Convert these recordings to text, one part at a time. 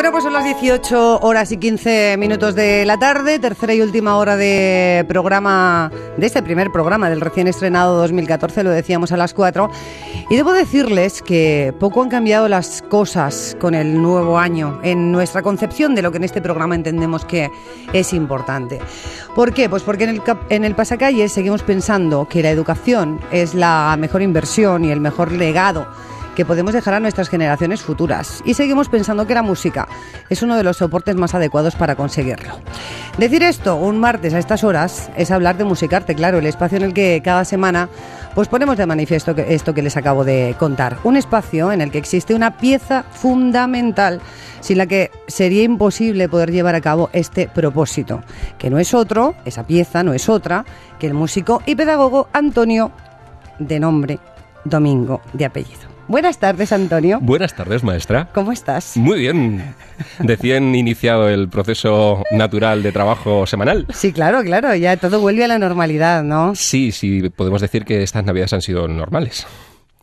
Bueno, pues son las 18 horas y 15 minutos de la tarde, tercera y última hora de programa, de este primer programa del recién estrenado 2014, lo decíamos a las 4. Y debo decirles que poco han cambiado las cosas con el nuevo año en nuestra concepción de lo que en este programa entendemos que es importante. ¿Por qué? Pues porque en el, en el pasacalle seguimos pensando que la educación es la mejor inversión y el mejor legado que podemos dejar a nuestras generaciones futuras. Y seguimos pensando que la música es uno de los soportes más adecuados para conseguirlo. Decir esto un martes a estas horas es hablar de Musicarte, claro, el espacio en el que cada semana pues ponemos de manifiesto esto que les acabo de contar. Un espacio en el que existe una pieza fundamental sin la que sería imposible poder llevar a cabo este propósito, que no es otro, esa pieza no es otra, que el músico y pedagogo Antonio, de nombre Domingo de apellido. Buenas tardes, Antonio. Buenas tardes, maestra. ¿Cómo estás? Muy bien. Decían iniciado el proceso natural de trabajo semanal. Sí, claro, claro. Ya todo vuelve a la normalidad, ¿no? Sí, sí. Podemos decir que estas navidades han sido normales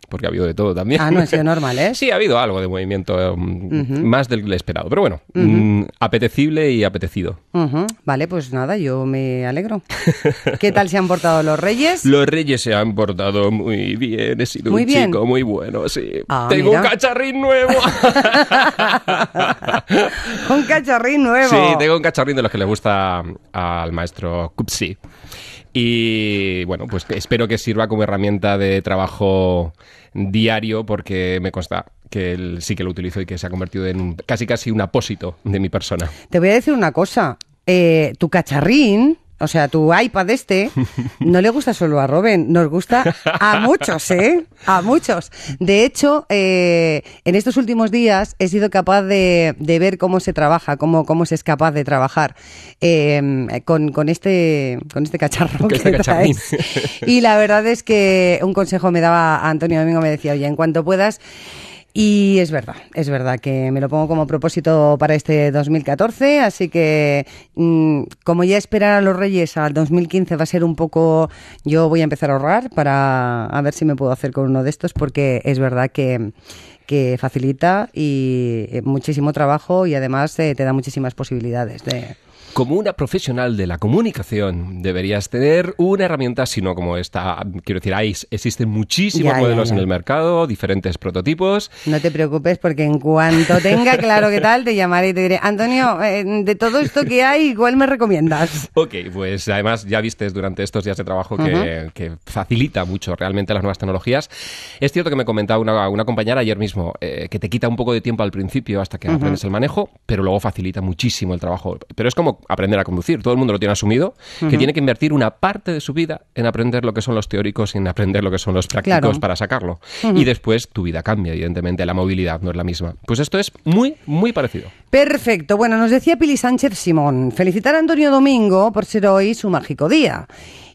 porque ha habido de todo también. Ah, no ha sido normal, ¿eh? sí, ha habido algo de movimiento, um, más del esperado, pero bueno, mm, apetecible y apetecido. Vale, pues nada, yo me alegro. ¿Qué tal se han portado los reyes? Los reyes se han portado muy bien, he sido muy un chico muy bueno, sí. Ah, tengo un cacharrín nuevo. un cacharrín nuevo. Sí, tengo un cacharrín de los que le gusta um, al maestro Cupsi. Y bueno, pues espero que sirva como herramienta de trabajo diario porque me consta que sí que lo utilizo y que se ha convertido en casi casi un apósito de mi persona. Te voy a decir una cosa, eh, tu cacharrín o sea, tu iPad este no le gusta solo a Robin, nos gusta a muchos, ¿eh? A muchos. De hecho, eh, en estos últimos días he sido capaz de, ver cómo se trabaja, cómo, cómo se es capaz de trabajar eh, con, este, con este cacharro que este Y la verdad es que un consejo me daba Antonio Domingo, me decía, oye, en cuanto puedas... Y es verdad, es verdad que me lo pongo como propósito para este 2014, así que mm, como ya esperar a los Reyes al 2015 va a ser un poco, yo voy a empezar a ahorrar para a ver si me puedo hacer con uno de estos, porque es verdad que, que facilita y eh, muchísimo trabajo y además eh, te da muchísimas posibilidades de... Como una profesional de la comunicación deberías tener una herramienta, si no como esta. Quiero decir, hay, existen muchísimos modelos en el mercado, diferentes prototipos. No te preocupes porque en cuanto tenga claro qué tal, te llamaré y te diré, Antonio, eh, de todo esto que hay, ¿cuál me recomiendas? Ok, pues además ya viste durante estos días de trabajo que, facilita mucho realmente las nuevas tecnologías. Es cierto que me comentaba una, una compañera ayer mismo eh, que te quita un poco de tiempo al principio hasta que aprendes el manejo, pero luego facilita muchísimo el trabajo. Pero es como aprender a conducir, todo el mundo lo tiene asumido, que tiene que invertir una parte de su vida en aprender lo que son los teóricos y en aprender lo que son los prácticos para sacarlo. Y después tu vida cambia, evidentemente, la movilidad no es la misma. Pues esto es muy, muy parecido. Perfecto. Bueno, nos decía Pili Sánchez Simón, felicitar a Antonio Domingo por ser hoy su mágico día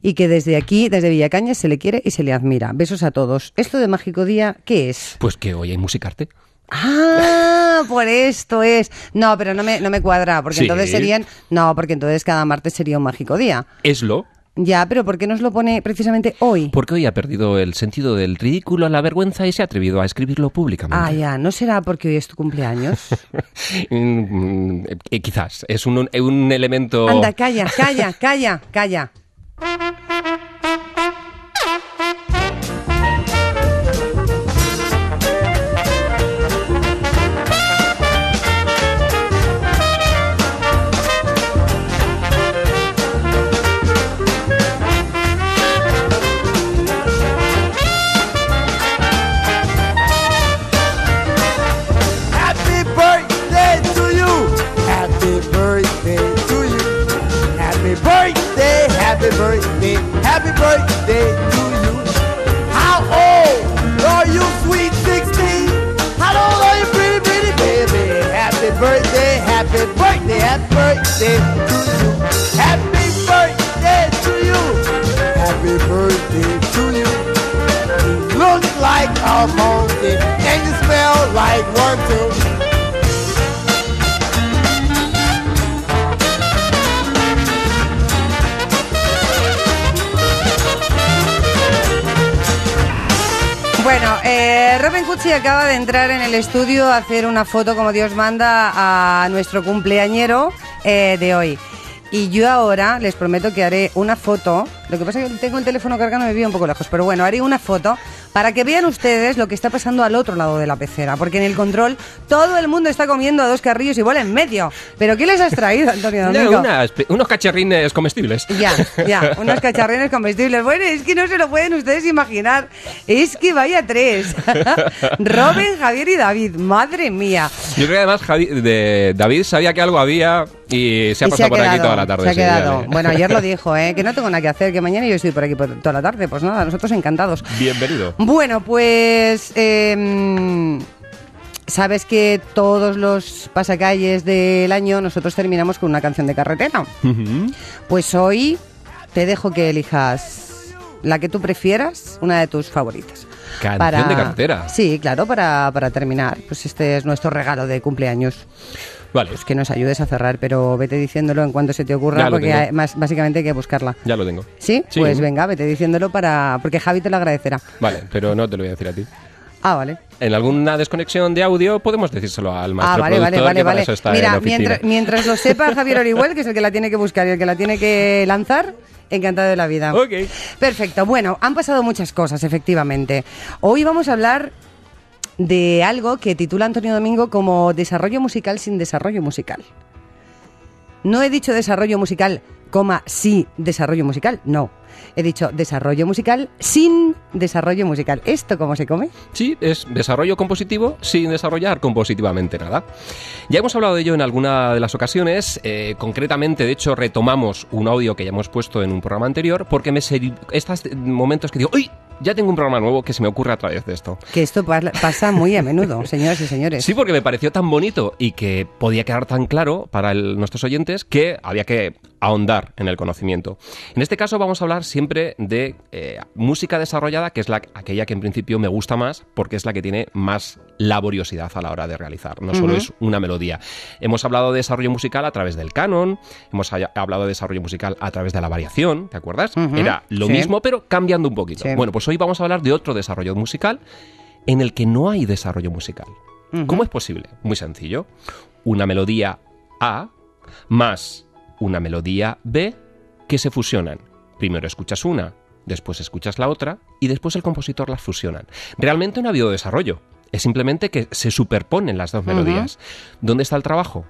y que desde aquí, desde Villacañas, se le quiere y se le admira. Besos a todos. ¿Esto de Mágico Día qué es? Pues que hoy hay musicarte. Ah, por esto es. No, pero no me, no me cuadra, porque entonces serían. No, porque entonces cada martes sería un mágico día. ¿Es lo? Ya, pero ¿por qué nos lo pone precisamente hoy? Porque hoy ha perdido el sentido del ridículo, la vergüenza y se ha atrevido a escribirlo públicamente. Ah, ya, ¿no será porque hoy es tu cumpleaños? Mm, eh, quizás, es un, un elemento... Anda, calla, calla, calla, calla. acaba de entrar en el estudio a hacer una foto como Dios manda a nuestro cumpleañero eh, de hoy. Y yo ahora les prometo que haré una foto. Lo que pasa es que tengo el teléfono cargando, me vi un poco lejos, pero bueno, haré una foto para que vean ustedes lo que está pasando al otro lado de la pecera, porque en el control todo el mundo está comiendo a dos carrillos igual en medio. ¿Pero qué les has traído, Antonio Domingo? unos cacharrines comestibles. Ya, ya, unos cacharrines comestibles. Bueno, es que no se lo pueden ustedes imaginar. Es que vaya tres. Robin, Javier y David, madre mía. Yo creo que además David sabía que algo había y se ha pasado por aquí toda la tarde. Se ha quedado. bueno, ayer lo dijo, ¿eh? que no tengo nada que hacer, que mañana yo estoy por aquí toda la tarde. Pues nada, nosotros encantados. Bienvenido. Bueno, pues em, sabes que todos los pasacalles del año nosotros terminamos con una canción de carretera. Pues hoy te dejo que elijas la que tú prefieras, una de tus favoritas. Canción de carretera. Sí, claro, para, para terminar. Pues este es nuestro regalo de cumpleaños. Vale. Pues que nos ayudes a cerrar, pero vete diciéndolo en cuanto se te ocurra, porque más, básicamente hay que buscarla. Ya lo tengo. ¿Sí? Pues venga, vete diciéndolo para. Porque Javi te lo agradecerá. Vale, pero no te lo voy a decir a ti. Ah, vale. En alguna desconexión de audio podemos decírselo al ah, maestro ah, vale, vale, vale, Mira, mientras, mientras lo sepa Javier Orihuel, que es el que la tiene que buscar y el que la tiene que lanzar, Encantado de la vida. Ok. Perfecto. Bueno, han pasado muchas cosas, efectivamente. Hoy vamos a hablar de algo que titula Antonio Domingo como Desarrollo musical sin desarrollo musical. No he dicho desarrollo musical, coma, sí, desarrollo musical, no. He dicho desarrollo musical sin desarrollo musical. ¿Esto cómo se come? Sí, es desarrollo compositivo sin desarrollar compositivamente nada. Ya hemos hablado de ello en alguna de las ocasiones. Eh, concretamente, de hecho, retomamos un audio que ya hemos puesto en un programa anterior porque me estos momentos que digo, ¡Uy! ya tengo un programa nuevo que se me ocurre a través de esto. Que esto pasa muy a menudo, señoras y señores. Sí, porque me pareció tan bonito y que podía quedar tan claro para nuestros oyentes que había que ahondar en el conocimiento. En este caso vamos a hablar siempre de eh, música desarrollada, que es la, aquella que en principio me gusta más porque es la que tiene más laboriosidad a la hora de realizar, no solo es una melodía. Hemos hablado de desarrollo musical a través del canon, hemos hablado de desarrollo musical a través de la variación, ¿te acuerdas? Era lo mismo pero cambiando un poquito. Bueno, pues hoy vamos a hablar de otro desarrollo musical en el que no hay desarrollo musical. ¿Cómo es posible? Muy sencillo. Una melodía A más una melodía B que se fusionan. Primero escuchas una, después escuchas la otra y después el compositor las fusionan. Realmente no ha habido desarrollo, es simplemente que se superponen las dos melodías. ¿Dónde está el trabajo?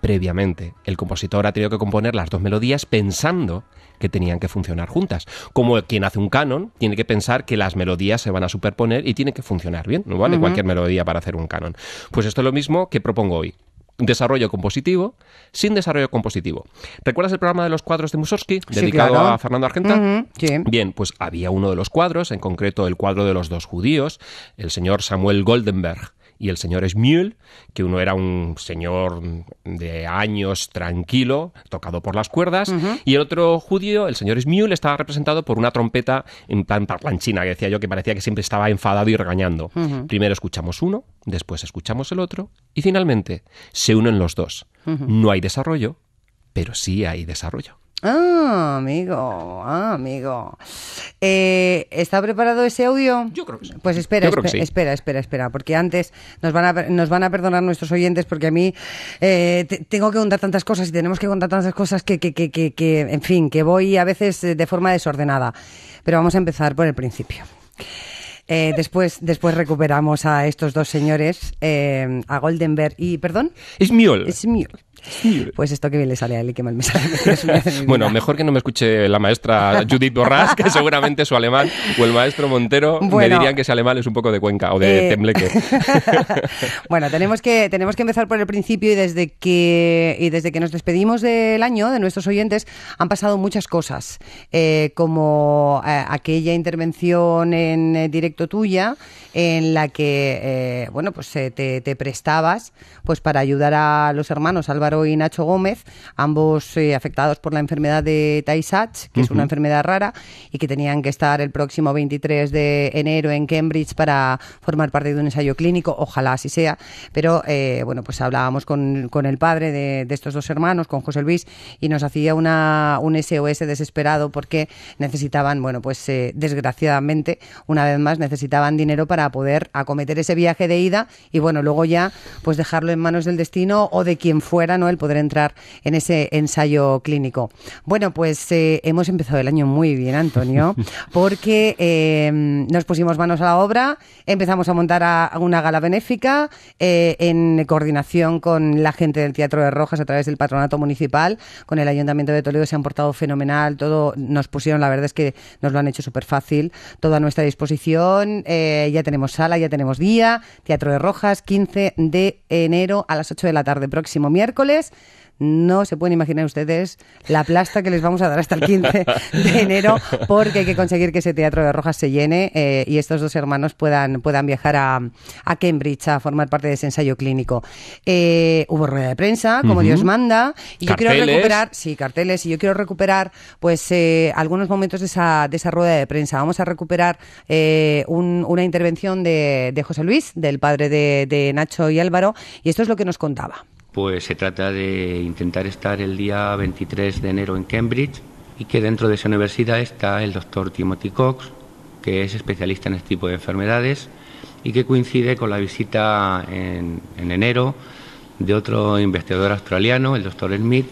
Previamente, el compositor ha tenido que componer las dos melodías pensando que tenían que funcionar juntas. Como quien hace un canon tiene que pensar que las melodías se van a superponer y tiene que funcionar bien. No vale cualquier melodía para hacer un canon. Pues esto es lo mismo que propongo hoy desarrollo compositivo sin desarrollo compositivo. ¿Recuerdas el programa de los cuadros de Musoski dedicado a Fernando Argenta? Bien, pues había uno de los cuadros, en concreto el cuadro de los dos judíos, el señor Samuel Goldenberg y el señor Smule, que uno era un señor de años tranquilo, tocado por las cuerdas, y el otro judío, el señor Smule, estaba representado por una trompeta en plan parlanchina, que decía yo que parecía que siempre estaba enfadado y regañando. Primero escuchamos uno, después escuchamos el otro, y finalmente se unen los dos. No hay desarrollo, pero sí hay desarrollo. Ah, amigo, ah, amigo. Eh, ¿Está preparado ese audio? Yo creo que sí. Pues espera, espera, espera, espera, porque antes nos van a, nos van a perdonar nuestros oyentes porque a mí eh, tengo que contar tantas cosas y tenemos que contar tantas cosas que, que, que, que, en fin, que voy a veces eh, de forma desordenada. Pero vamos a empezar por el principio. Eh, después, después recuperamos a estos dos señores, eh, a Goldenberg y, perdón. es Mjöl Pues esto que bien le sale a él y que mal me sale. bueno, mejor que no me escuche la maestra Judith Borras que seguramente su alemán, o el maestro Montero me dirían que ese alemán es un poco de Cuenca o de eh. Tembleque. bueno, tenemos que, tenemos que empezar por el principio y desde, que, y desde que nos despedimos del año, de nuestros oyentes, han pasado muchas cosas, como aquella intervención en directo tuya en la que, eh, bueno, pues eh, te, prestabas pues para ayudar a los hermanos Álvaro y Nacho Gómez, ambos eh, afectados por la enfermedad de Tay-Sachs, que es una enfermedad rara y que tenían que estar el próximo 23 de enero en Cambridge para formar parte de un ensayo clínico, ojalá así sea, pero bueno, pues hablábamos con, con el padre de, estos dos hermanos, con José Luis, y nos hacía una, un SOS desesperado porque necesitaban, bueno, pues desgraciadamente, una vez más, necesitaban dinero para poder acometer ese viaje de ida y bueno, luego ya pues dejarlo en manos del destino o de quien fuera, ¿no? El poder entrar en ese ensayo clínico. Bueno, pues eh, hemos empezado el año muy bien, Antonio, porque eh, nos pusimos manos a la obra, empezamos a montar a, una gala benéfica eh, en coordinación con la gente del Teatro de Rojas a través del Patronato Municipal, con el Ayuntamiento de Toledo se han portado fenomenal, todo nos pusieron, la verdad es que nos lo han hecho súper fácil, todo a nuestra disposición eh, ya tenemos sala, ya tenemos día, Teatro de Rojas, 15 de enero a las 8 de la tarde, próximo miércoles. No se pueden imaginar ustedes la plasta que les vamos a dar hasta el 15 de enero porque hay que conseguir que ese teatro de Rojas se llene eh, y estos dos hermanos puedan, puedan viajar a, Cambridge a formar parte de ese ensayo clínico. Eh, hubo rueda de prensa, como Dios manda, y yo quiero recuperar, sí, carteles, y yo quiero recuperar pues eh, algunos momentos de esa, rueda de prensa. Vamos a recuperar una intervención de, de, José Luis, del padre de, de Nacho y Álvaro, y esto es lo que nos contaba pues se trata de intentar estar el día 23 de enero en Cambridge y que dentro de esa universidad está el doctor Timothy Cox, que es especialista en este tipo de enfermedades y que coincide con la visita en, enero de otro investigador australiano, el doctor Smith,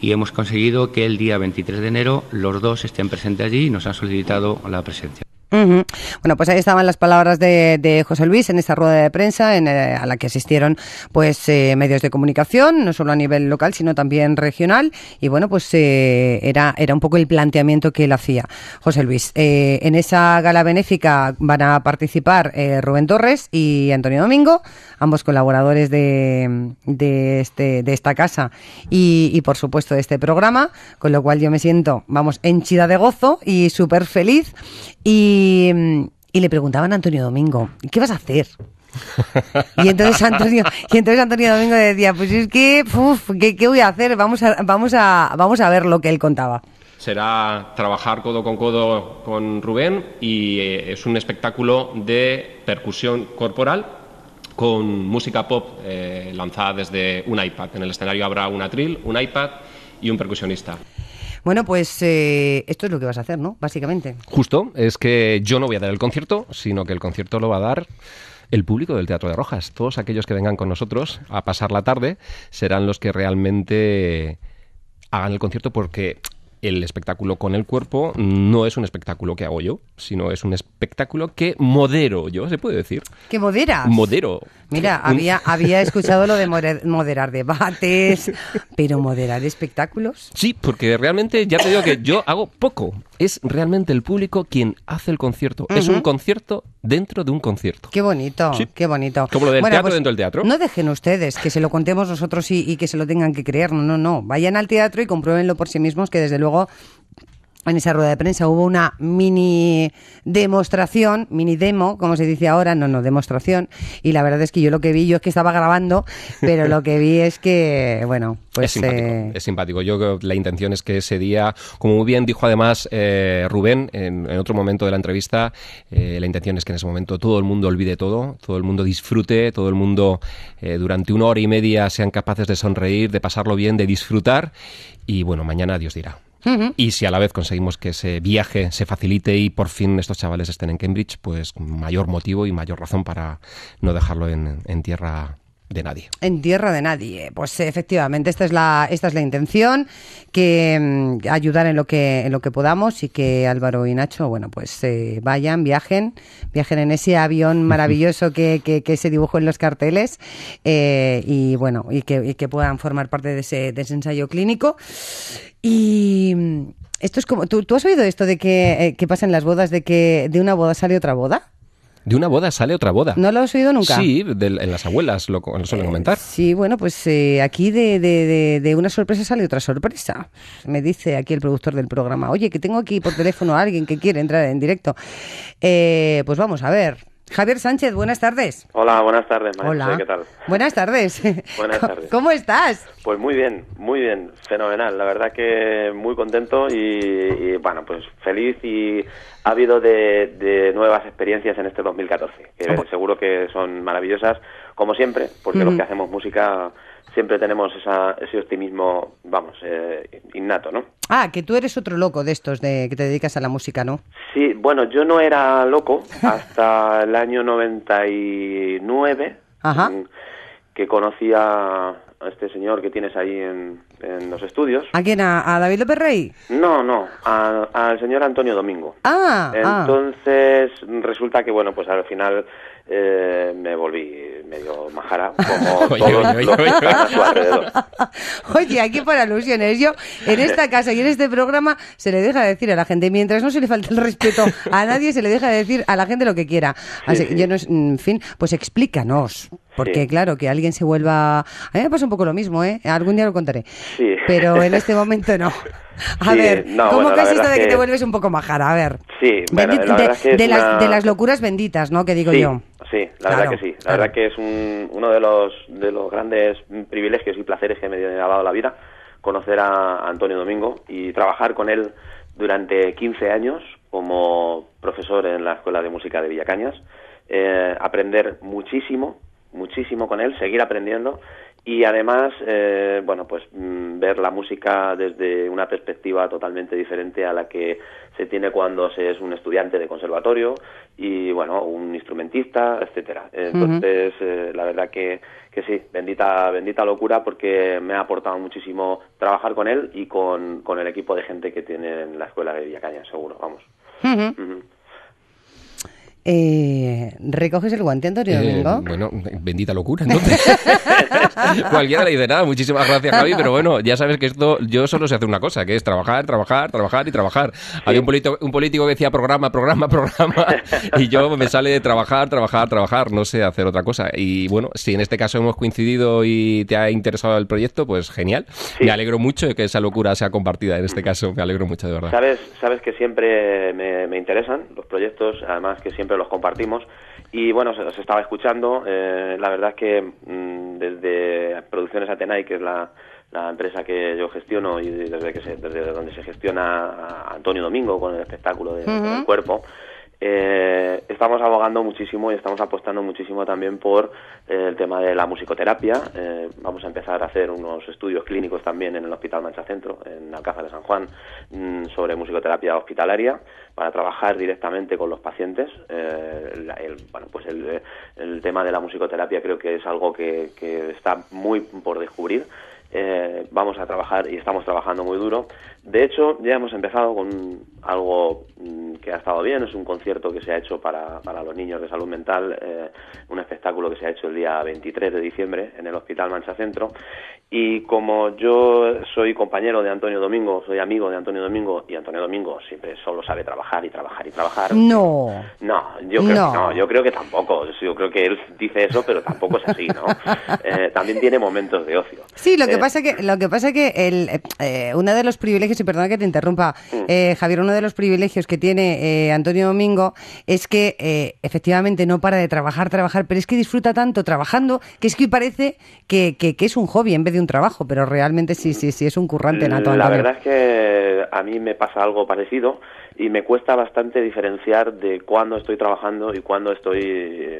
y hemos conseguido que el día 23 de enero los dos estén presentes allí y nos han solicitado la presencia. Bueno, pues ahí estaban las palabras de, José Luis en esta rueda de prensa en, eh, a la que asistieron pues eh, medios de comunicación, no solo a nivel local, sino también regional. Y bueno, pues eh, era, era un poco el planteamiento que él hacía. José Luis, en esa gala benéfica van a participar Rubén Torres y Antonio Domingo, ambos colaboradores de, de, este, esta casa y, por supuesto de este programa, con lo cual yo me siento, vamos, henchida de gozo y súper feliz. Y Mm, y, le preguntaban a Antonio Domingo, ¿qué vas a hacer? Y entonces Antonio, Domingo decía, pues es que, ¿qué, voy a hacer? Vamos a, vamos, a, vamos a ver lo que él contaba. Será trabajar codo con codo con Rubén y eh, es un espectáculo de percusión corporal con música pop eh, lanzada desde un iPad. En el escenario habrá un atril, un iPad y un percusionista. Bueno, pues eh, esto es lo que vas a hacer, ¿no? Básicamente. Justo, es que yo no voy a dar el concierto, sino que el concierto lo va a dar el público del Teatro de Rojas. Todos aquellos que vengan con nosotros a pasar la tarde serán los que realmente hagan el concierto porque el espectáculo con el cuerpo no es un espectáculo que hago yo, sino es un espectáculo que modero yo, se puede decir. ¿Que moderas? Modero. Mira, había, había escuchado lo de moderar debates, pero moderar espectáculos. Sí, porque realmente, ya te digo que yo hago poco. Es realmente el público quien hace el concierto. Es un concierto dentro de un concierto. Qué bonito, qué bonito. Como lo del teatro pues, dentro del teatro. No dejen ustedes que se lo contemos nosotros y, y que se lo tengan que creer. No, no, no. Vayan al teatro y compruébenlo por sí mismos, que desde luego en esa rueda de prensa hubo una mini demostración, mini demo, como se dice ahora, no, no, demostración. Y la verdad es que yo lo que vi, yo es que estaba grabando, pero lo que vi es que, bueno, pues... Es simpático, eh, es simpático. Yo la intención es que ese día, como muy bien dijo además eh, Rubén en, otro momento de la entrevista, eh, la intención es que en ese momento todo el mundo olvide todo, todo el mundo disfrute, todo el mundo durante una hora y media sean capaces de sonreír, de pasarlo bien, de disfrutar. Y bueno, mañana Dios dirá. Y si a la vez conseguimos que ese viaje se facilite y por fin estos chavales estén en Cambridge, pues mayor motivo y mayor razón para no dejarlo en, tierra de nadie. En tierra de nadie. Pues efectivamente, esta es la, esta es la intención, que mm, ayudar en lo que, en lo que podamos y que Álvaro y Nacho, bueno, pues eh, vayan, viajen, viajen en ese avión maravilloso que, se dibujó en los carteles eh, y bueno, y que, puedan formar parte de ese ensayo clínico. Y mm, esto es como. ¿Tú, has oído esto de que, eh, que pasa en las bodas, de que de una boda sale otra boda? De una boda sale otra boda. ¿No lo has oído nunca? Sí, en las abuelas lo, suelen eh, comentar. Sí, bueno, pues eh, aquí de, de, de, una sorpresa sale otra sorpresa. Me dice aquí el productor del programa, oye, que tengo aquí por teléfono a alguien que quiere entrar en directo. pues vamos a ver. Javier Sánchez, buenas tardes. Hola, buenas tardes, María. Hola. ¿Qué tal? Buenas tardes. Buenas tardes. ¿Cómo estás? Pues muy bien, muy bien, fenomenal. La verdad que muy contento y, bueno, pues feliz y ha habido de, nuevas experiencias en este 2014, que seguro que son maravillosas, como siempre, porque los que hacemos música siempre tenemos ese optimismo, vamos, eh, innato, ¿no? Ah, que tú eres otro loco de estos, de que te dedicas a la música, ¿no? Sí, bueno, yo no era loco hasta el año 99, que conocía a este señor que tienes ahí en, en los estudios. ¿A quién? ¿A, David López Rey? No, no, al señor Antonio Domingo. Ah, ah, entonces resulta que, bueno, pues al final eh, me volví medio majara, como oye, alrededor. Oye, aquí para alusiones, yo en esta casa y en este programa se le deja decir a la gente, mientras no se le falte el respeto a nadie, se le deja decir a la gente lo que quiera. Así, yo no, en fin, pues explícanos. Porque claro, que alguien se vuelva... A mí me pasa un poco lo mismo, ¿eh? Algún día lo contaré. Sí. Pero en este momento no. A ver, ¿cómo bueno, esto de que... te vuelves un poco majara? A ver. Sí, bueno, de, las, de, las, locuras benditas, ¿no? Que digo yo. Sí, la verdad que sí. La verdad que es uno de los, de los grandes privilegios y placeres que me ha dado la vida, conocer a Antonio Domingo y trabajar con él durante 15 años como profesor en la Escuela de Música de Villacañas, eh, aprender muchísimo muchísimo con él, seguir aprendiendo y además, eh, bueno, pues mm, ver la música desde una perspectiva totalmente diferente a la que se tiene cuando se es un estudiante de conservatorio y, bueno, un instrumentista, etcétera. Entonces, eh, la verdad que, que sí, bendita, bendita locura porque me ha aportado muchísimo trabajar con él y con, el equipo de gente que tiene en la escuela de Villacaña, seguro, vamos. Eh, ¿Recoges el guante, Antonio eh, Domingo? bueno, bendita locura, entonces. Cualquiera le dice nada, muchísimas gracias, Javi, pero bueno, ya sabes que esto, yo solo sé hacer una cosa, que es trabajar, trabajar, trabajar y trabajar. Hay Había un, un político que decía programa, programa, programa, y yo me sale de trabajar, trabajar, trabajar, no sé hacer otra cosa. Y bueno, si en este caso hemos coincidido y te ha interesado el proyecto, pues genial. Me alegro mucho de que esa locura sea compartida en este caso, me alegro mucho, de verdad. Sabes, sabes que siempre me interesan los proyectos, además que siempre los compartimos. Y bueno, se estaba escuchando. Eh, la verdad es que mm, desde Producciones Atenai que es la, la empresa que yo gestiono y desde, que desde donde se gestiona Antonio Domingo con el espectáculo de, del cuerpo, eh, estamos abogando muchísimo y estamos apostando muchísimo también por eh, el tema de la musicoterapia. Eh, vamos a empezar a hacer unos estudios clínicos también en el Hospital Mancha Centro, en Alcázar de San Juan, mm, sobre musicoterapia hospitalaria para trabajar directamente con los pacientes. Eh, el, bueno, pues el, tema de la musicoterapia creo que es algo que, está muy por descubrir. vamos a trabajar y estamos trabajando muy duro de hecho, ya hemos empezado con algo mm, que ha estado bien, es un concierto que se ha hecho para, los niños de salud mental, eh, un espectáculo que se ha hecho el día 23 de diciembre en el Hospital Mancha Centro. Y como yo soy compañero de Antonio Domingo, soy amigo de Antonio Domingo, y Antonio Domingo siempre solo sabe trabajar y trabajar y trabajar. No. No, yo creo, yo creo que tampoco. Yo creo que él dice eso, pero tampoco es así, ¿no? Eh, también tiene momentos de ocio. Sí, lo que eh, pasa que lo que pasa que el, uno de los privilegios Sí, perdona que te interrumpa, mm. eh, Javier, uno de los privilegios que tiene eh, Antonio Domingo es que eh, efectivamente no para de trabajar, trabajar, pero es que disfruta tanto trabajando que es que parece que, que, es un hobby en vez de un trabajo, pero realmente sí, sí, sí, es un currante nato. La verdad es que a mí me pasa algo parecido y me cuesta bastante diferenciar de cuándo estoy trabajando y cuándo estoy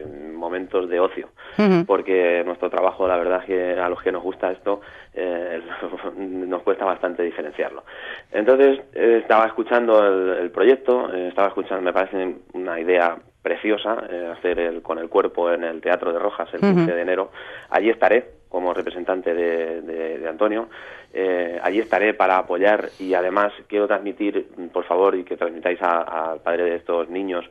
en momentos de ocio, porque nuestro trabajo, la verdad, que a los que nos gusta esto, eh, nos cuesta bastante diferenciarlo. Entonces, eh, estaba escuchando el, proyecto, eh, estaba escuchando, me parece una idea preciosa hacer el con el cuerpo en el Teatro de Rojas el de enero. Allí estaré como representante de, Antonio. Eh, allí estaré para apoyar y además quiero transmitir, por favor, y que transmitáis al padre de estos niños,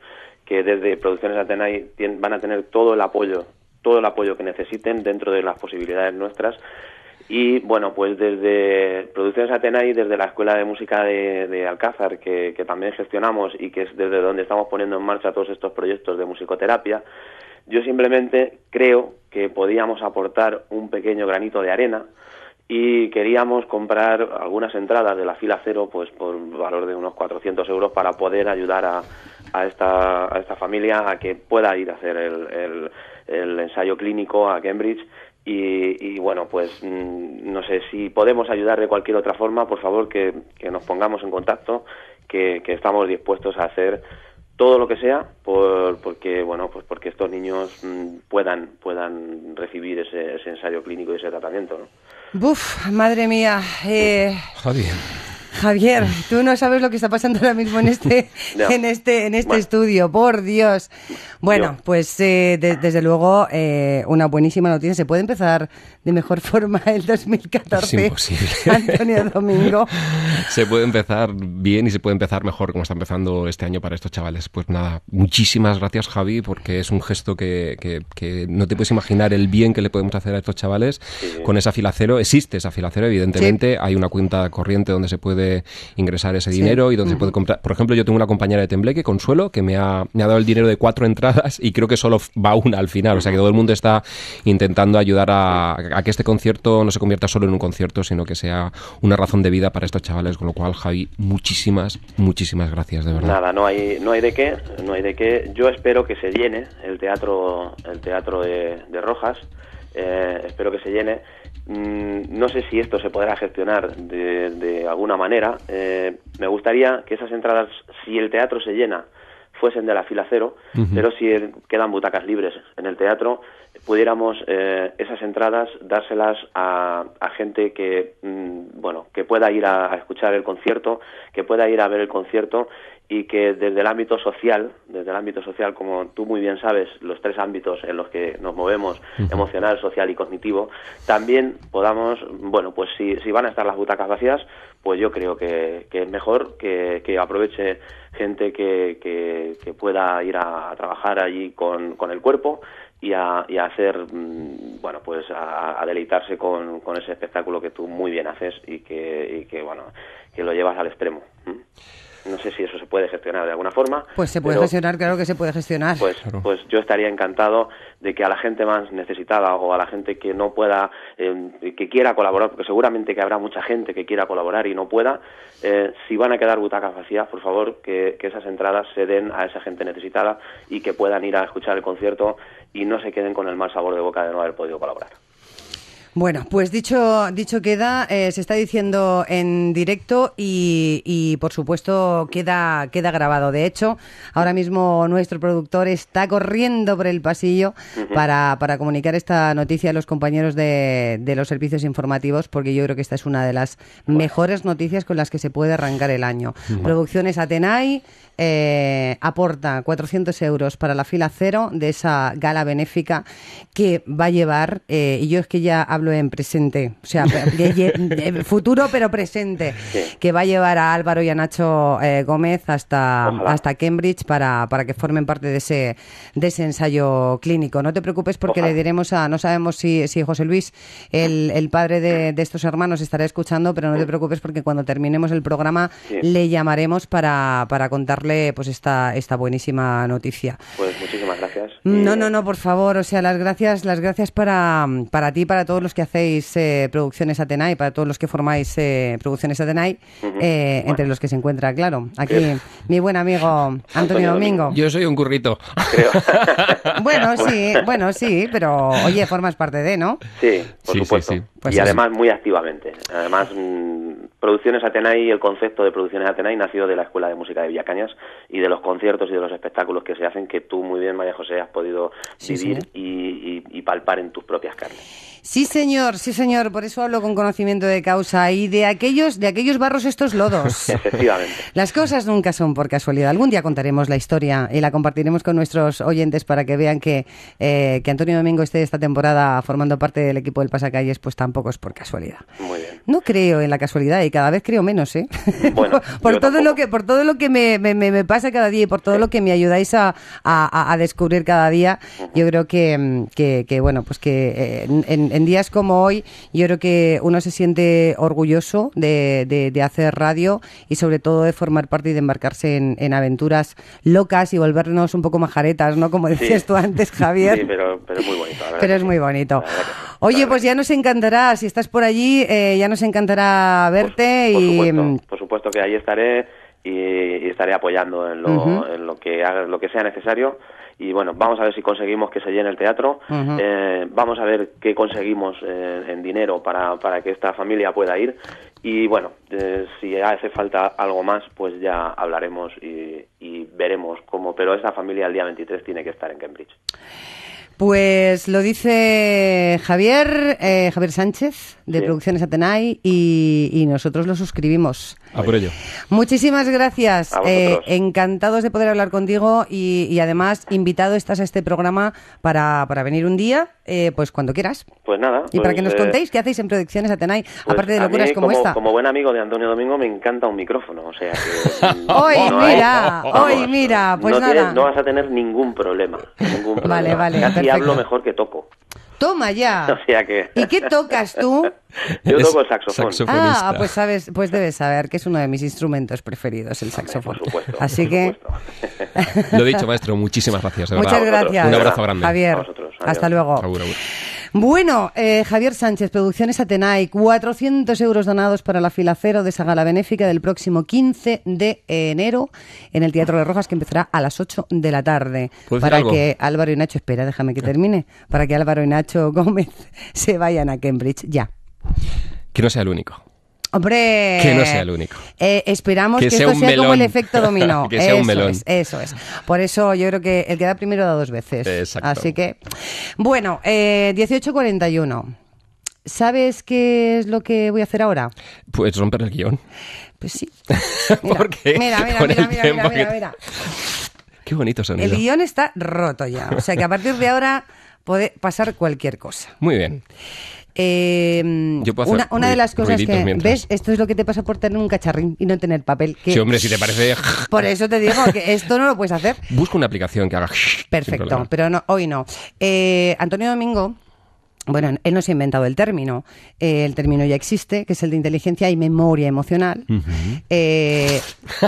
que desde Producciones Atenay van a tener todo el apoyo, todo el apoyo que necesiten dentro de las posibilidades nuestras. Y bueno, pues desde Producciones Atenay, desde la Escuela de Música de, Alcázar, que, también gestionamos y que es desde donde estamos poniendo en marcha todos estos proyectos de musicoterapia, yo simplemente creo que podíamos aportar un pequeño granito de arena y queríamos comprar algunas entradas de la fila cero pues por valor de unos 400 euros para poder ayudar a, esta, a esta familia a que pueda ir a hacer el, ensayo clínico a Cambridge y, bueno, pues mm, no sé si podemos ayudar de cualquier otra forma, por favor que, nos pongamos en contacto, que, estamos dispuestos a hacer todo lo que sea por, porque bueno pues porque estos niños mm, puedan puedan recibir ese, ensayo clínico y ese tratamiento ¿no? Buf, madre mía eh, Javier, mm. tú no sabes lo que está pasando ahora mismo en este, en este, en este estudio, por Dios. Bueno, pues eh, desde luego eh, una buenísima noticia. Se puede empezar de mejor forma el 2014. Es imposible. Antonio Domingo. se puede empezar bien y se puede empezar mejor como está empezando este año para estos chavales. Pues nada, muchísimas gracias Javi, porque es un gesto que, no te puedes imaginar el bien que le podemos hacer a estos chavales con esa fila cero. Existe esa fila cero, evidentemente. Hay una cuenta corriente donde se puede ingresar ese dinero y donde puede comprar. Por ejemplo, yo tengo una compañera de Tembleque, Consuelo, que me ha, dado el dinero de cuatro entradas y creo que solo va una al final. O sea que todo el mundo está intentando ayudar a, que este concierto no se convierta solo en un concierto, sino que sea una razón de vida para estos chavales. Con lo cual, Javi, muchísimas, muchísimas gracias, de verdad. Nada, no hay, no hay de qué, no hay de qué. Yo espero que se llene el teatro, el teatro de, Rojas. Eh, espero que se llene Mm, no sé si esto se podrá gestionar de, alguna manera. Eh, me gustaría que esas entradas, si el teatro se llena, fuesen de la fila cero, pero si quedan butacas libres en el teatro, pudiéramos eh, esas entradas dárselas a, gente que, mm, bueno, que pueda ir a, escuchar el concierto, que pueda ir a ver el concierto y que desde el ámbito social, desde el ámbito social, como tú muy bien sabes, los tres ámbitos en los que nos movemos, emocional, social y cognitivo, también podamos, bueno, pues si, si van a estar las butacas vacías, pues yo creo que, es mejor que, aproveche gente que, que, pueda ir a, trabajar allí con, con el cuerpo y a, y hacer, mm, bueno, pues a, deleitarse con, ese espectáculo que tú muy bien haces y que, y que bueno, que lo llevas al extremo. ¿Mm? No sé si eso se puede gestionar de alguna forma. Pues se puede gestionar, claro que se puede gestionar. Pues, pues, yo estaría encantado de que a la gente más necesitada o a la gente que no pueda, eh, que quiera colaborar, porque seguramente que habrá mucha gente que quiera colaborar y no pueda, eh, si van a quedar butacas vacías, por favor, que, que esas entradas se den a esa gente necesitada y que puedan ir a escuchar el concierto y no se queden con el mal sabor de boca de no haber podido colaborar. Bueno, pues dicho, dicho queda, eh, se está diciendo en directo y, y, por supuesto queda, queda grabado. De hecho, ahora mismo nuestro productor está corriendo por el pasillo para, comunicar esta noticia a los compañeros de, de, los servicios informativos, porque yo creo que esta es una de las mejores noticias con las que se puede arrancar el año. Producciones Atenay eh, aporta 400 euros para la fila cero de esa gala benéfica que va a llevar, eh, y yo es que ya hablo en presente, o sea, eh, futuro pero presente, que va a llevar a Álvaro y a Nacho eh, Gómez hasta, hasta Cambridge para, para que formen parte de ese, de ese ensayo clínico. No te preocupes porque le diremos a, no sabemos si, si José Luis, el, el padre de, de, estos hermanos, estará escuchando, pero no te preocupes porque cuando terminemos el programa le llamaremos para, para contarle pues esta, esta buenísima noticia. Pues muchísimas gracias. Mm, no, no, no, por favor, o sea, las gracias, las gracias para, para ti, para todos los que hacéis eh, Producciones Atenay, para todos los que formáis eh, Producciones Atenay, eh, entre los que se encuentra, claro, aquí mi buen amigo Antonio, Domingo. Yo soy un currito. Creo. bueno, sí, bueno, sí, pero oye, formas parte de, ¿no? Sí, por supuesto. sí. Pues y además muy activamente. Además, mm, Producciones Atenay, el concepto de Producciones Atenay nacido de la Escuela de Música de Villacañas y de los conciertos y de los espectáculos que se hacen que tú muy bien, María José, has podido vivir y, palpar en tus propias carnes. Sí, señor, sí, señor. Por eso hablo con conocimiento de causa y de aquellos, de aquellos barros estos lodos. Efectivamente. Las cosas nunca son por casualidad. Algún día contaremos la historia y la compartiremos con nuestros oyentes para que vean que, eh, que Antonio Domingo esté esta temporada formando parte del equipo del Pasacalles, pues tampoco poco es por casualidad. No creo en la casualidad y cada vez creo menos, ¿eh? por, todo lo que, por todo lo que me, me, pasa cada día y por todo lo que me ayudáis a, descubrir cada día, yo creo que, mm, bueno, pues que eh, en, días como hoy, yo creo que uno se siente orgulloso de, de, hacer radio y sobre todo de formar parte y de embarcarse en, aventuras locas y volvernos un poco majaretas, ¿no? Como decías tú antes, Javier. Sí, pero, pero muy bonito. Pero es muy bonito. Oye, pues ya nos encantará, si estás por allí, eh, ya nos encantará verte. Por, y... Mm, por, supuesto, que ahí estaré y, estaré apoyando en lo, que lo que sea necesario y bueno, vamos a ver si conseguimos que se llene el teatro, eh, vamos a ver qué conseguimos eh, en dinero para, que esta familia pueda ir y bueno, si hace falta algo más, pues ya hablaremos y, y veremos cómo, pero esta familia el día 23 tiene que estar en Cambridge. Pues lo dice Javier, eh, Javier Sánchez, de Producciones Atenay y, nosotros lo suscribimos. A por ello. Muchísimas gracias. Eh, encantados de poder hablar contigo y, además invitado estás a este programa para, venir un día, eh, pues cuando quieras. Pues nada. Y para que pues, nos eh, contéis qué hacéis en Producciones Atenay, pues aparte de locuras como, esta. Como buen amigo de Antonio Domingo me encanta un micrófono, o sea que... hoy mira, hoy mira, pues nada. no vas a tener ningún problema. Ningún Vale, vale. hablo mejor que toco. Toma ya. que... ¿Y qué tocas tú? Yo toco el saxofón. Ah, pues sabes, pues debes saber que es uno de mis instrumentos preferidos, el saxofón. Por supuesto, Así que lo dicho, maestro, muchísimas gracias. Muchas gracias. Un abrazo grande. Javier. Hasta luego. Bueno, eh, Javier Sánchez, Producciones Atenai, 400 euros donados para la cero de esa gala benéfica del próximo 15 de enero en el Teatro de Rojas, que empezará a las 8 de la tarde. Para que Álvaro y Nacho, espera, déjame que termine, para que Álvaro y Nacho Gómez se vayan a Cambridge, ya. Que no sea el único. Hombre. Que no sea el único. Eh, esperamos que, sea esto sea como el efecto dominó. que sea un melón. Es, eso es. Por eso yo creo que el que da primero da dos veces. Exacto. Así que. Bueno, 18.41. Eh, ¿Sabes qué es lo que voy a hacer ahora? Pues romper el guión. Pues sí. ¿Por qué? mira, mira, mira, mira, mira, Qué bonito sonido. El guión está roto ya. O sea que a partir de ahora puede pasar cualquier cosa. Muy bien. Em, una, de las cosas que ves, esto es lo que te pasa por tener un cacharrín y no tener papel. Que, sí, hombre, si te parece. Por eso te digo que esto no lo puedes hacer. Busca una aplicación que haga. Perfecto, pero no, hoy no. Eh, Antonio Domingo bueno, él no se ha inventado el término. Eh, el término ya existe, que es el de inteligencia y memoria emocional. Eh,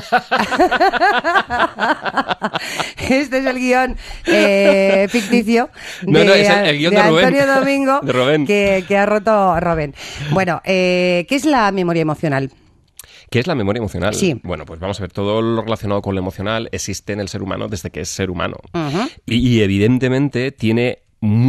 este es el guión eh, ficticio de, no, no, es el, guión de, Antonio Domingo Que, ha roto Robén. Bueno, ¿qué es la memoria emocional? ¿Qué es la memoria emocional? Sí. Bueno, pues vamos a ver, todo lo relacionado con lo emocional existe en el ser humano desde que es ser humano. y evidentemente tiene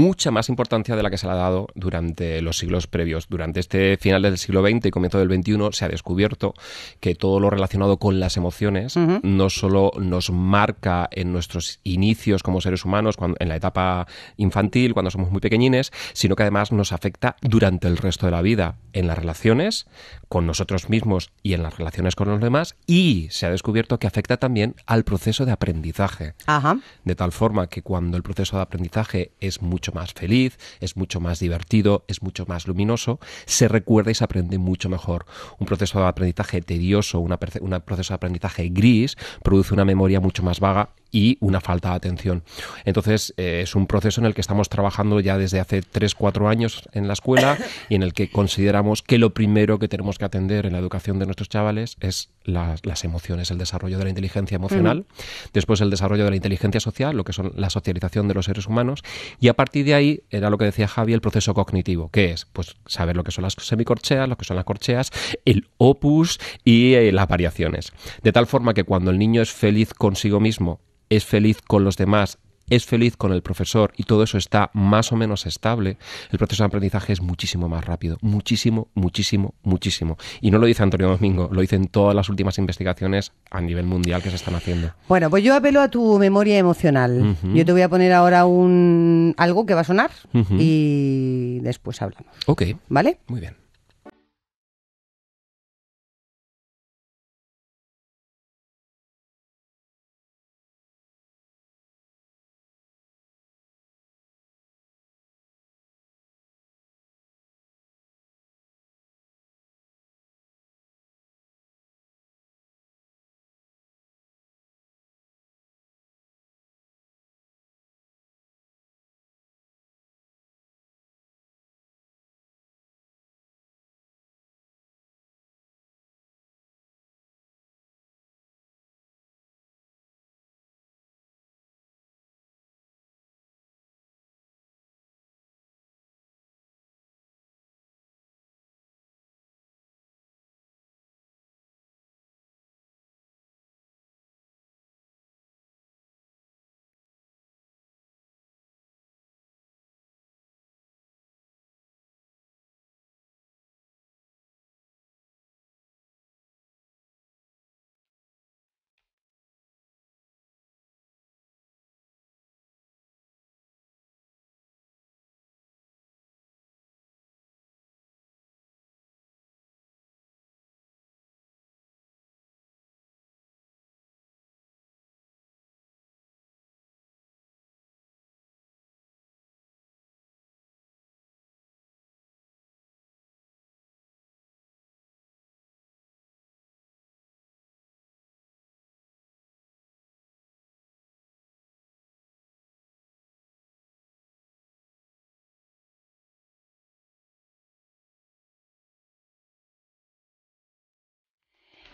mucha más importancia de la que se le ha dado durante los siglos previos. Durante este final del siglo XX y comienzo del XXI se ha descubierto que todo lo relacionado con las emociones no solo nos marca en nuestros inicios como seres humanos, cuando, en la etapa infantil, cuando somos muy pequeñines, sino que además nos afecta durante el resto de la vida, en las relaciones con nosotros mismos y en las relaciones con los demás, y se ha descubierto que afecta también al proceso de aprendizaje. De tal forma que cuando el proceso de aprendizaje es mucho más más feliz, es mucho más divertido, es mucho más luminoso, se recuerda y se aprende mucho mejor. Un proceso de aprendizaje tedioso, un proceso de aprendizaje gris, produce una memoria mucho más vaga y una falta de atención. Entonces, eh, es un proceso en el que estamos trabajando ya desde hace 3, 4 años en la escuela y en el que consideramos que lo primero que tenemos que atender en la educación de nuestros chavales es las, emociones, el desarrollo de la inteligencia emocional, después el desarrollo de la inteligencia social, lo que son la socialización de los seres humanos, y a partir de ahí era lo que decía Javi, el proceso cognitivo, que es pues saber lo que son las semicorcheas, lo que son las corcheas, el opus y eh, las variaciones. De tal forma que cuando el niño es feliz consigo mismo es feliz con los demás, es feliz con el profesor y todo eso está más o menos estable, el proceso de aprendizaje es muchísimo más rápido, muchísimo, muchísimo, muchísimo. Y no lo dice Antonio Domingo, lo dicen todas las últimas investigaciones a nivel mundial que se están haciendo. Bueno, pues yo apelo a tu memoria emocional. Yo te voy a poner ahora un algo que va a sonar y después hablamos. Ok. ¿Vale? Muy bien.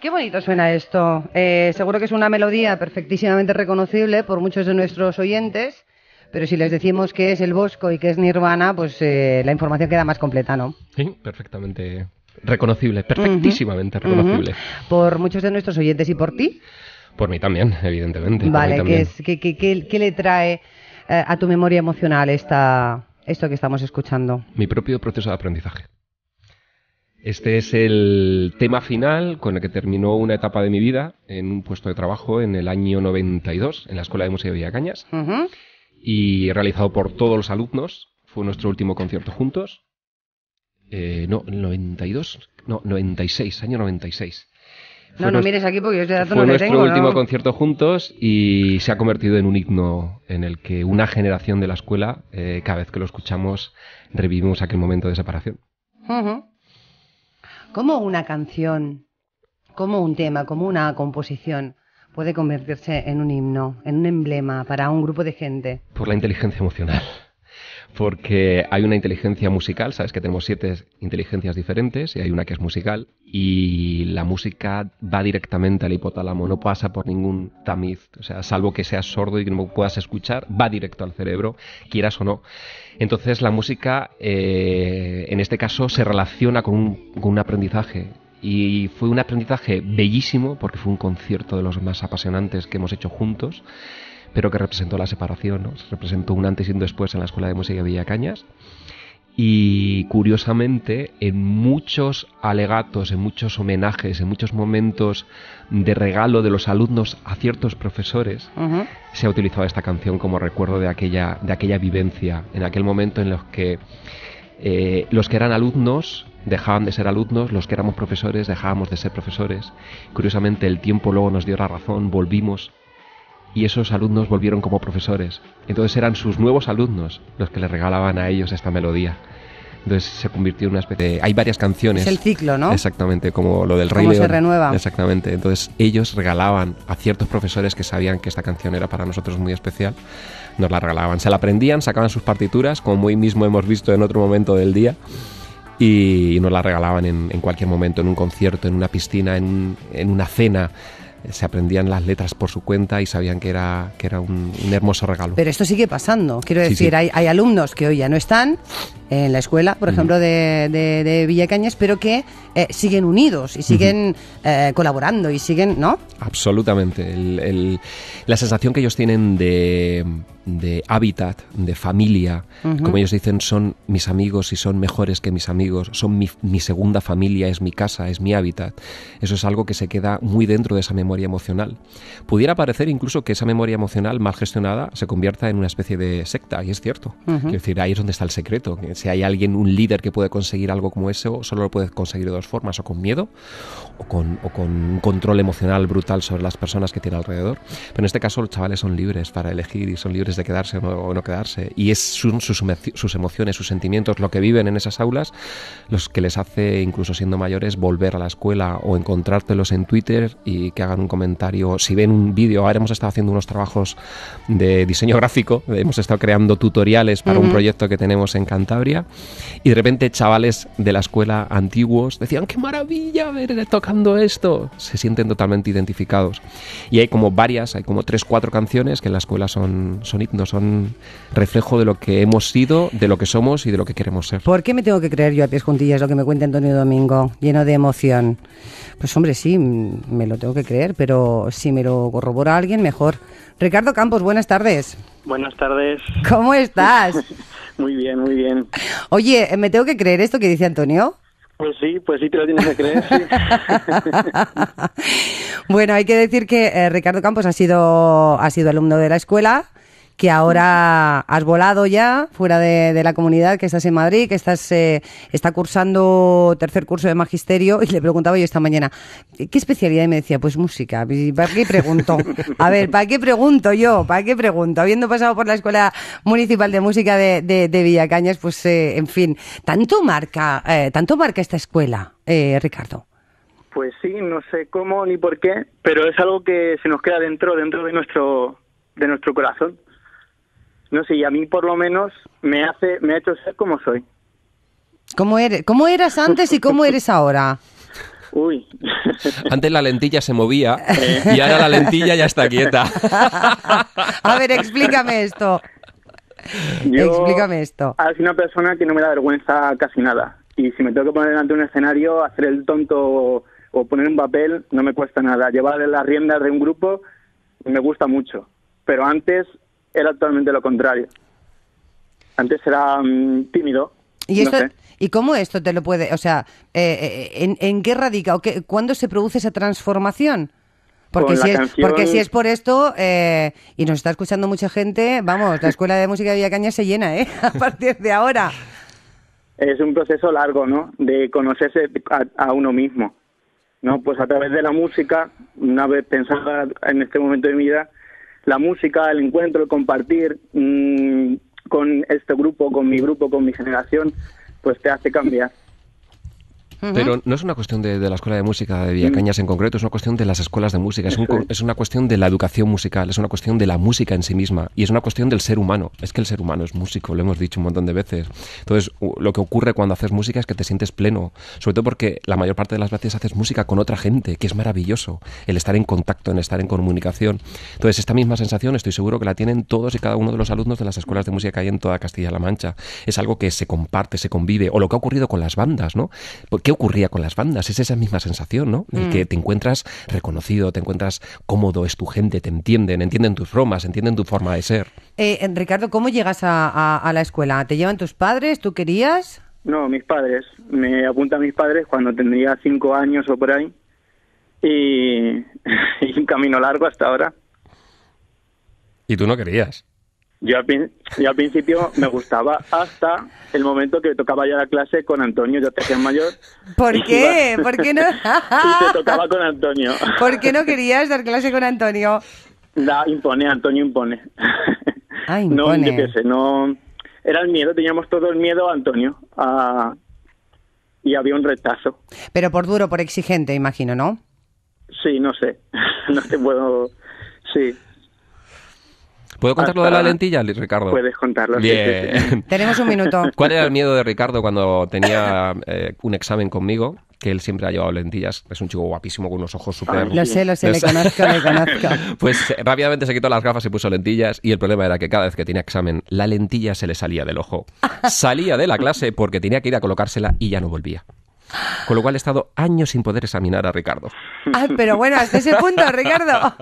Qué bonito suena esto. Eh, seguro que es una melodía perfectísimamente reconocible por muchos de nuestros oyentes, pero si les decimos que es el Bosco y que es Nirvana, pues eh, la información queda más completa, ¿no? Sí, perfectamente reconocible, perfectísimamente reconocible. Por muchos de nuestros oyentes y por ti. Por mí también, evidentemente. Vale, ¿qué, le trae eh, a tu memoria emocional esto que estamos escuchando? Mi propio proceso de aprendizaje. Este es el tema final con el que terminó una etapa de mi vida en un puesto de trabajo en el año 92 en la Escuela de Museo de Villacañas y realizado por todos los alumnos. Fue nuestro último concierto juntos. Eh, no, 92, no, 96, año 96. no, no mires aquí porque yo este dato fue Fue nuestro último concierto juntos y se ha convertido en un himno en el que una generación de la escuela, eh, cada vez que lo escuchamos, revivimos aquel momento de separación cómo una canción, cómo un tema, cómo una composición puede convertirse en un himno, en un emblema para un grupo de gente. Por la inteligencia emocional porque hay una inteligencia musical, sabes que tenemos siete inteligencias diferentes y hay una que es musical y la música va directamente al hipotálamo, no pasa por ningún tamiz, o sea, salvo que seas sordo y que no puedas escuchar, va directo al cerebro, quieras o no. Entonces la música eh, en este caso se relaciona con un aprendizaje y fue un aprendizaje bellísimo porque fue un concierto de los más apasionantes que hemos hecho juntos pero que representó la separación, ¿no? representó un antes y un después en la Escuela de Música de Villacañas. Y curiosamente, en muchos alegatos, en muchos homenajes, en muchos momentos de regalo de los alumnos a ciertos profesores, se ha utilizado esta canción como recuerdo de aquella, de aquella vivencia, en aquel momento en los que eh, los que eran alumnos dejaban de ser alumnos, los que éramos profesores dejábamos de ser profesores. Curiosamente, el tiempo luego nos dio la razón, volvimos y esos alumnos volvieron como profesores. Entonces eran sus nuevos alumnos los que les regalaban a ellos esta melodía. Entonces se convirtió en una especie de... Hay varias canciones. Es el ciclo, ¿no? Exactamente, como lo del Rey ...como se renueva. Exactamente. Entonces ellos regalaban a ciertos profesores que sabían que esta canción era para nosotros muy especial, nos la regalaban. Se la aprendían, sacaban sus partituras, como hoy mismo hemos visto en otro momento del día, y nos la regalaban en, cualquier momento, en un concierto, en una piscina, en, en una cena se aprendían las letras por su cuenta y sabían que era, que era un, hermoso regalo. Pero esto sigue pasando. Quiero decir, Hay, alumnos que hoy ya no están en la escuela, por ejemplo, de, de, de, Villacañas, pero que eh, siguen unidos y siguen eh, colaborando y siguen, ¿no? Absolutamente. la sensación que ellos tienen de hábitat, de familia. Como ellos dicen, son mis amigos y son mejores que mis amigos, son mi, segunda familia, es mi casa, es mi hábitat. Eso es algo que se queda muy dentro de esa memoria emocional. Pudiera parecer incluso que esa memoria emocional mal gestionada se convierta en una especie de secta, y es cierto. Es decir, ahí es donde está el secreto. si hay alguien, un líder que puede conseguir algo como eso, solo lo puede conseguir de dos formas, o con miedo, o con, o con un control emocional brutal sobre las personas que tiene alrededor. Pero en este caso los chavales son libres para elegir y son libres de quedarse o no, quedarse. Y es sus, sus emociones, sus sentimientos, lo que viven en esas aulas, los que les hace, incluso siendo mayores, volver a la escuela o encontrártelos en Twitter y que hagan un comentario, si ven un vídeo, ahora hemos estado haciendo unos trabajos de diseño gráfico, hemos estado creando tutoriales para un proyecto que tenemos en Cantabria y de repente chavales de la escuela antiguos decían, qué maravilla ver tocando esto, se sienten totalmente identificados. Y hay como varias, hay como tres, cuatro canciones que en la escuela son, son himnos, son reflejo de lo que hemos sido, de lo que somos y de lo que queremos ser. ¿Por qué me tengo que creer yo a pies juntillas lo que me cuenta Antonio Domingo, lleno de emoción? Pues hombre, sí, me lo tengo que creer, pero si me lo corrobora alguien, mejor. Ricardo Campos, buenas tardes. Buenas tardes. ¿Cómo estás? muy bien, muy bien. Oye, eh, ¿me tengo que creer esto que dice Antonio? Pues sí, pues sí te lo tienes que creer. bueno, hay que decir que eh, Ricardo Campos ha sido, ha sido alumno de la escuela, que ahora has volado ya fuera de, la comunidad, que estás en Madrid, que estás eh, está cursando tercer curso de magisterio y le preguntaba yo esta mañana, ¿qué especialidad? Y me decía, pues música. ¿Para qué pregunto? A ver, ¿para qué pregunto yo? ¿Para qué pregunto? Habiendo pasado por la Escuela Municipal de Música de, de, Villacañas, pues eh, en fin, tanto marca, eh, tanto marca esta escuela, Ricardo. Pues sí, no sé cómo ni por qué, pero es algo que se nos queda dentro, dentro de nuestro, de nuestro corazón no sé, y a mí por lo menos me hace, me ha hecho ser como soy. ¿Cómo, eres, cómo eras antes y cómo eres ahora? Uy. Antes la lentilla se movía eh. y ahora la lentilla ya está quieta. A ver, explícame esto. Yo, explícame esto. Soy una persona que no me da vergüenza casi nada. Y si me tengo que poner delante de un escenario, hacer el tonto o poner un papel, no me cuesta nada. Llevar las riendas de un grupo me gusta mucho. Pero antes era actualmente lo contrario. Antes era mm, tímido. ¿Y, esto, ¿Y cómo esto te lo puede, o sea, eh, eh, eh, en, qué radica o qué, cuándo se produce esa transformación? Porque si, es, porque si es por esto, y nos está escuchando mucha gente, vamos, la Escuela de Música de Villacaña se llena, ¿eh? A partir de ahora. Es un proceso largo, ¿no? De conocerse a, uno mismo. ¿no? Pues a través de la música, una vez pensada en este momento de mi vida, la música, el encuentro, el compartir mm, con este grupo, con mi grupo, con mi generación, pues te hace cambiar. Pero no es una cuestión de, la escuela de música de Villacañas en concreto, es una cuestión de las escuelas de música, es, una cuestión de la educación musical, es una cuestión de la música en sí misma y es una cuestión del ser humano. Es que el ser humano es músico, lo hemos dicho un montón de veces. Entonces, lo que ocurre cuando haces música es que te sientes pleno, sobre todo porque la mayor parte de las veces haces música con otra gente, que es maravilloso, el estar en contacto, en estar en comunicación. Entonces, esta misma sensación estoy seguro que la tienen todos y cada uno de los alumnos de las escuelas de música que hay en toda Castilla-La Mancha. Es algo que se comparte, se convive, o lo que ha ocurrido con las bandas, ¿no? ¿Qué ocurría con las bandas, es esa misma sensación, ¿no? El que mm. te encuentras reconocido, te encuentras cómodo, es tu gente, te entienden, entienden tus bromas, entienden tu forma de ser. Eh, Ricardo, ¿cómo llegas a, la escuela? ¿Te llevan tus padres? ¿Tú querías? No, mis padres. Me apuntan mis padres cuando tendría cinco años o por ahí. Y, y, un camino largo hasta ahora. ¿Y tú no querías? Yo al, principio me gustaba hasta el momento que tocaba ya la clase con Antonio, yo te hacía mayor. ¿Por qué? ¿Por qué no? y te tocaba con Antonio. ¿Por qué no querías dar clase con Antonio? Da, impone, Antonio impone. Ah, impone. No, no... Era el miedo, teníamos todo el miedo a Antonio. y había un retazo. Pero por duro, por exigente, imagino, ¿no? Sí, no sé. no te puedo... Sí. ¿Puedo ah, contar lo de la lentilla, Ricardo? Puedes contarlo. Bien. Sí, Tenemos un minuto. ¿Cuál era el miedo de Ricardo cuando tenía eh, un examen conmigo? Que él siempre ha llevado lentillas. Es un chico guapísimo con unos ojos súper. Lo sé, lo sé, le conozco, le conozco. Pues eh, rápidamente se quitó las gafas y puso lentillas. Y el problema era que cada vez que tenía examen, la lentilla se le salía del ojo. Salía de la clase porque tenía que ir a colocársela y ya no volvía. Con lo cual he estado años sin poder examinar a Ricardo. Ah, pero bueno, hasta ese punto, Ricardo.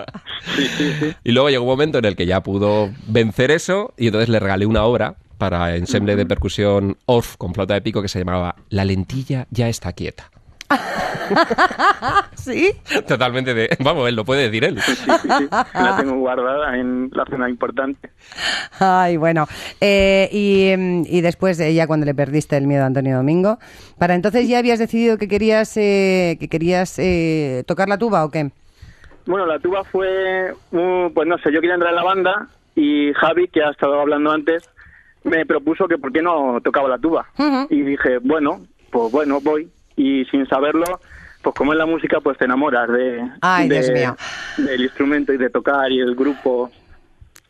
Y luego llegó un momento en el que ya pudo vencer eso y entonces le regalé una obra para ensemble de percusión off con flauta de pico que se llamaba La lentilla ya está quieta. ¿Sí? Totalmente de. Vamos, él lo puede decir él. La tengo guardada en la zona importante. Ay, bueno. Eh, mm, y, después, de ya cuando le perdiste el miedo a Antonio Domingo, ¿para entonces ya habías decidido que querías, eh, que querías eh, tocar la tuba o qué? Bueno, la tuba fue. pues no sé, yo quería entrar en la banda y Javi, que ha estado hablando antes, me propuso que por qué no tocaba la tuba. Y dije, bueno, pues bueno, voy y sin saberlo, pues como es la música, pues te enamoras de, del instrumento y de tocar y el grupo.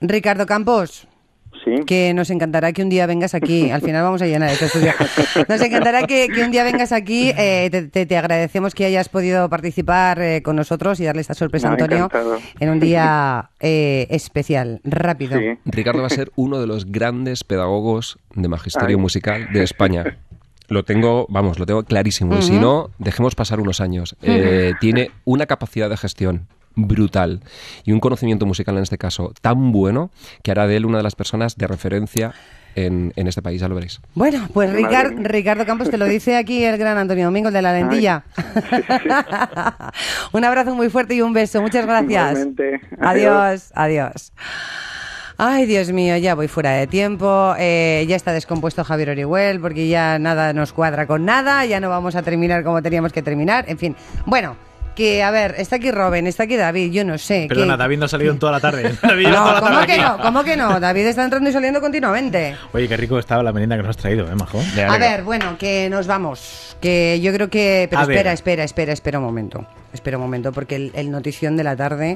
Ricardo Campos. que nos encantará que un día vengas aquí. Al final vamos a llenar este estudio. Nos encantará que, un día vengas aquí. Eh, te, agradecemos que hayas podido participar eh, con nosotros y darle esta sorpresa a Antonio en un día eh, especial, rápido. Ricardo va a ser uno de los grandes pedagogos de magisterio musical de España. lo tengo, vamos, lo tengo clarísimo. Y si no, dejemos pasar unos años. Eh, tiene una capacidad de gestión brutal y un conocimiento musical en este caso tan bueno que hará de él una de las personas de referencia en, este país, ya lo veréis. Bueno, pues Ricardo Campos te lo dice aquí el gran Antonio Domingo, el de la lentilla. un abrazo muy fuerte y un beso. Muchas gracias. adiós, adiós. Ay, Dios mío, ya voy fuera de tiempo. Eh, ya está descompuesto Javier Orihuel porque ya nada nos cuadra con nada. Ya no vamos a terminar como teníamos que terminar. En fin, bueno. Que, a ver, está aquí Robin, está aquí David, yo no sé. Perdona, David no ha salido en toda la tarde. no, ¿cómo que no? ¿Cómo que no? David está entrando y saliendo continuamente. Oye, qué rico estaba la merienda que nos has traído, ¿eh, Majo? a ver, bueno, que nos vamos. Que yo creo que... Pero espera, espera, espera, espera un momento. Espera un momento, porque el, notición de la tarde...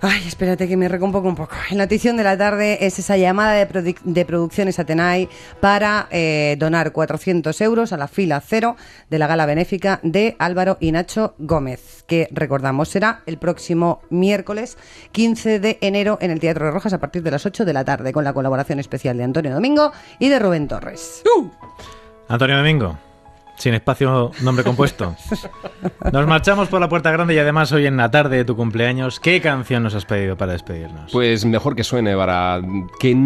Ay, espérate que me recompongo un poco. La notición de la tarde es esa llamada de, Producciones Atenay para eh, donar 400 euros a la fila cero de la gala benéfica de Álvaro y Nacho Gómez, que recordamos será el próximo miércoles 15 de enero en el Teatro de Rojas a partir de las 8 de la tarde, con la colaboración especial de Antonio Domingo y de Rubén Torres. ¡Uh! Antonio Domingo. Sin espacio, nombre compuesto. Nos marchamos por la puerta grande y además hoy en la tarde de tu cumpleaños, ¿qué canción nos has pedido para despedirnos? Pues mejor que suene, para que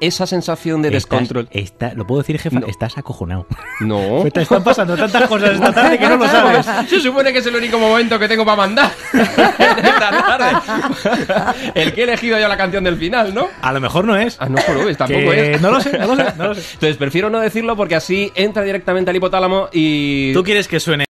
esa sensación de descontrol. lo puedo decir, jefe? estás acojonado. No. Te están pasando tantas cosas esta tarde que no lo sabes. Se supone que es el único momento que tengo para mandar. esta tarde. El que he elegido yo la canción del final, ¿no? A lo mejor no es. Ah, no, es, tampoco no lo sé. Entonces prefiero no decirlo porque así entra directamente al hipotálamo y... ¿Tú quieres que suene